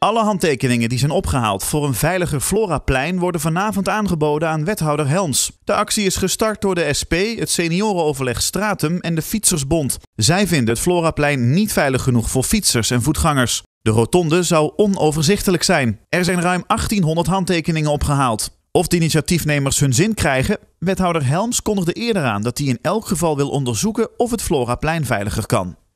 Alle handtekeningen die zijn opgehaald voor een veiliger Floraplein worden vanavond aangeboden aan wethouder Helms. De actie is gestart door de SP, het seniorenoverleg Stratum en de Fietsersbond. Zij vinden het Floraplein niet veilig genoeg voor fietsers en voetgangers. De rotonde zou onoverzichtelijk zijn. Er zijn ruim 1800 handtekeningen opgehaald. Of de initiatiefnemers hun zin krijgen, wethouder Helms kondigde eerder aan dat hij in elk geval wil onderzoeken of het Floraplein veiliger kan.